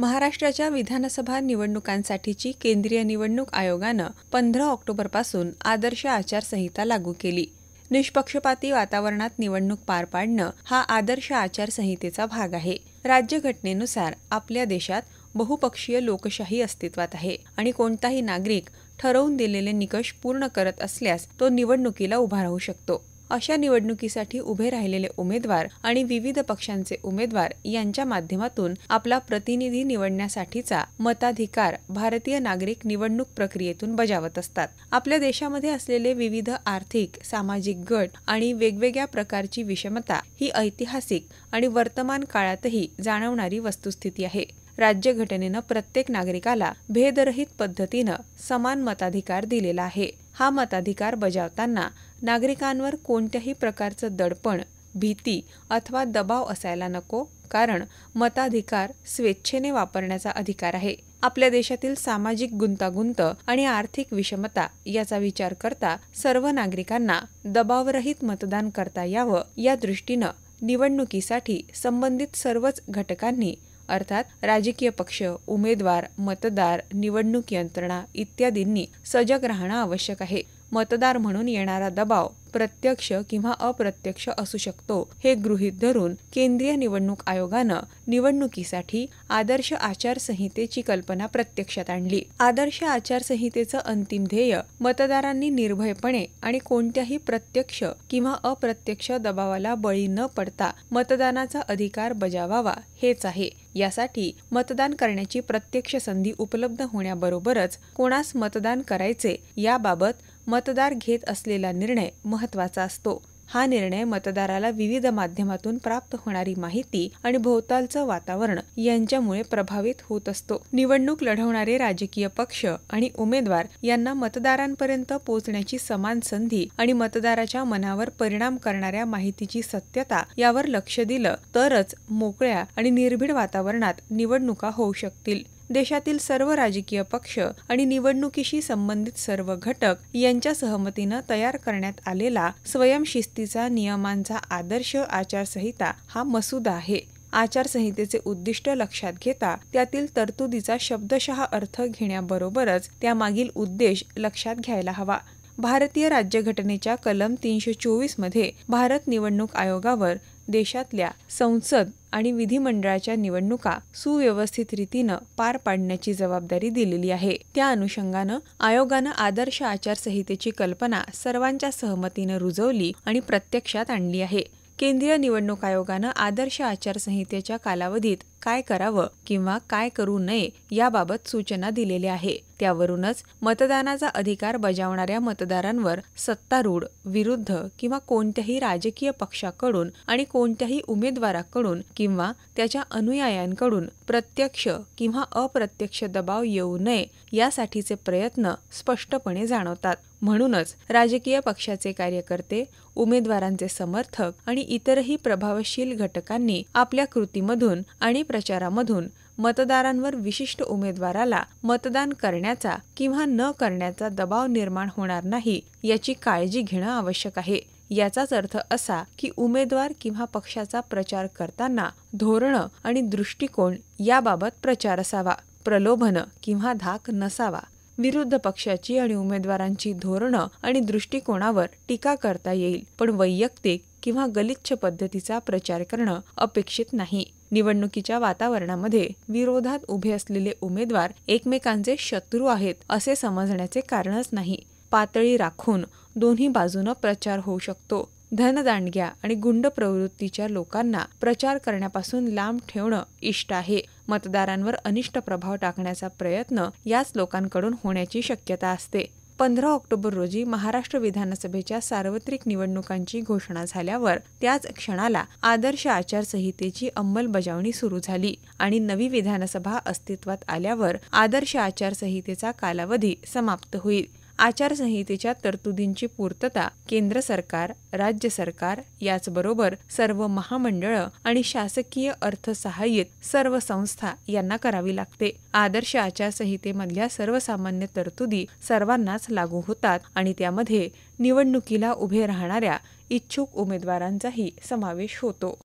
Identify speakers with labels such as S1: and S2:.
S1: महाराष्ट्राच्या विधानसभा निवडणुकांसाठीची केंद्रीय निवडणूक आयोगानं पंधरा ऑक्टोबरपासून आदर्श आचारसंहिता लागू केली निष्पक्षपाती वातावरणात निवडणूक पार पाडणं हा आदर्श आचारसंहितेचा भाग आहे राज्यघटनेनुसार आपल्या देशात बहुपक्षीय लोकशाही अस्तित्वात आहे आणि कोणताही नागरिक ठरवून दिलेले निकष पूर्ण करत असल्यास तो निवडणुकीला उभा राहू शकतो अशा निवडणुकीसाठी उभे राहिलेले उमेदवार आणि विविध पक्षांचे उमेदवार यांच्या माध्यमातून आपला प्रतिनिधी निवडण्यासाठीचा मताधिकार भारतीय नागरिक निवडणूक प्रक्रियेतून बजावत असतात आपल्या देशामध्ये असलेले विविध आर्थिक सामाजिक गट आणि वेगवेगळ्या प्रकारची विषमता ही ऐतिहासिक आणि वर्तमान काळातही जाणवणारी वस्तुस्थिती आहे राज्यघटनेनं प्रत्येक नागरिकाला भेदरहित पद्धतीनं समान मताधिकार दिलेला आहे हा मताधिकार बजावताना नागरिकांवर कोणत्याही प्रकारचं दडपण भीती अथवा दबाव असायला नको कारण मताधिकार स्वेच्छेने वापरण्याचा अधिकार आहे आपल्या देशातील सामाजिक गुंतागुंत आणि आर्थिक विषमता याचा विचार करता सर्व नागरिकांना दबावरहित मतदान करता यावं या दृष्टीनं निवडणुकीसाठी संबंधित सर्वच घटकांनी अर्थात राजकीय पक्ष उमेदवार मतदार निवडणूक यंत्रणा इत्यादींनी सजग राहणं आवश्यक आहे मतदार म्हणून येणारा दबाव प्रत्यक्ष किंवा अप्रत्यक्ष असू शकतो हे गृहीत धरून केंद्रीय निवडणूक आयोगानं निवडणुकीसाठी आदर्श आचारसंहितेची कल्पना प्रत्यक्षात आणली आदर्श आचारसंहितेचं अंतिम ध्येय मतदारांनी निर्भयपणे आणि कोणत्याही प्रत्यक्ष किंवा अप्रत्यक्ष दबावाला बळी न पडता मतदानाचा अधिकार बजावावा हेच आहे यासाठी मतदान करण्याची प्रत्यक्ष संधी उपलब्ध होण्याबरोबरच कोणास मतदान करायचे याबाबत मतदार घेत असलेला निर्णय महत्त्वाचा असतो हा निर्णय मतदाराला विविध माध्यमातून प्राप्त होणारी माहिती आणि भोवतालचं वातावरण यांच्यामुळे प्रभावित होत असतो निवडणूक लढवणारे राजकीय पक्ष आणि उमेदवार यांना मतदारांपर्यंत पोहोचण्याची समान संधी आणि मतदाराच्या मनावर परिणाम करणाऱ्या माहितीची सत्यता यावर लक्ष दिलं तरच मोकळ्या आणि निर्भीड वातावरणात निवडणुका होऊ शकतील देशातील सर्व राजकीय पक्ष आणि निवडणुकीशी संबंधित सर्व घटक यांच्या सहमतीनं तयार करण्यात आलेला स्वयंशिस्तीचा नियमांचा आदर्श आचारसंहिता हा मसुदा आहे आचारसंहितेचे उद्दिष्ट लक्षात घेता त्यातील तरतुदीचा शब्दशः अर्थ घेण्याबरोबरच त्यामागील उद्देश लक्षात घ्यायला हवा भारतीय राज्यघटनेच्या कलम तीनशे मध्ये भारत निवडणूक आयोगावर देशातल्या संसद आणि विधिमंडळाच्या निवडणुका सुव्यवस्थित रीतीनं पार पाडण्याची जबाबदारी दिलेली आहे त्या अनुषंगानं आयोगानं आदर्श आचारसंहितेची कल्पना सर्वांच्या सहमतीनं रुजवली आणि प्रत्यक्षात आणली आहे केंद्रीय निवडणूक आयोगानं आदर्श आचारसंहितेच्या कालावधीत काय करावं किंवा काय करू नये याबाबत सूचना दिलेल्या आहे त्यावरूनच मतदानाचा अधिकार बजावणाऱ्या मतदारांवर सत्तारूढ विरुद्ध किंवा कोणत्याही राजकीय पक्षाकडून आणि कोणत्याही उमेदवाराकडून किंवा त्याच्या अनुयायांकडून प्रत्यक्ष किंवा अप्रत्यक्ष दबाव येऊ नये यासाठीचे प्रयत्न स्पष्टपणे जाणवतात म्हणूनच राजकीय पक्षाचे कार्यकर्ते उमेदवारांचे समर्थक आणि इतरही प्रभावशील घटकांनी आपल्या कृतीमधून आणि प्रचारामधून मतदारांवर विशिष्ट उमेदवाराला मतदान करण्याचा किंवा न करण्याचा दबाव निर्माण होणार नाही याची काळजी घेणं आवश्यक आहे याचाच अर्थ असा की उमेदवार किंवा पक्षाचा प्रचार करताना धोरणं आणि दृष्टिकोन याबाबत प्रचार असावा प्रलोभनं किंवा धाक नसावा विरुद्ध पक्षाची आणि उमेदवारांची धोरणं आणि दृष्टिकोनावर टीका करता येईल पण वैयक्तिक किंवा गलिच्छ पद्धतीचा प्रचार करणं अपेक्षित नाही निवडणुकीच्या वातावरणामध्ये विरोधात उभे असलेले उमेदवार एकमेकांचे शत्रू आहेत असे समजण्याचे कारणच नाही पातळी राखून दोन्ही बाजूनं प्रचार होऊ शकतो धनदांडग्या आणि गुंड प्रवृत्तीच्या लोकांना प्रचार करण्यापासून लांब ठेवणं इष्ट आहे मतदारांवर अनिष्ट प्रभाव टाकण्याचा प्रयत्न याच लोकांकडून होण्याची शक्यता असते पंधरा ऑक्टोबर रोजी महाराष्ट्र विधानसभेच्या सार्वत्रिक निवडणुकांची घोषणा झाल्यावर त्याच क्षणाला आदर्श आचारसंहितेची अंमलबजावणी सुरू झाली आणि नवी विधानसभा अस्तित्वात आल्यावर आदर्श आचारसंहितेचा कालावधी समाप्त होईल आचारसंहितेच्या तरतुदींची पूर्तता केंद्र सरकार राज्य सरकार याचबरोबर सर्व महामंडळं आणि शासकीय अर्थसहाय्यित सर्व संस्था यांना करावी लागते आदर्श आचारसंहितेमधल्या सर्वसामान्य तरतुदी सर्वांनाच लागू होतात आणि त्यामध्ये निवडणुकीला उभे राहणाऱ्या इच्छुक उमेदवारांचाही समावेश होतो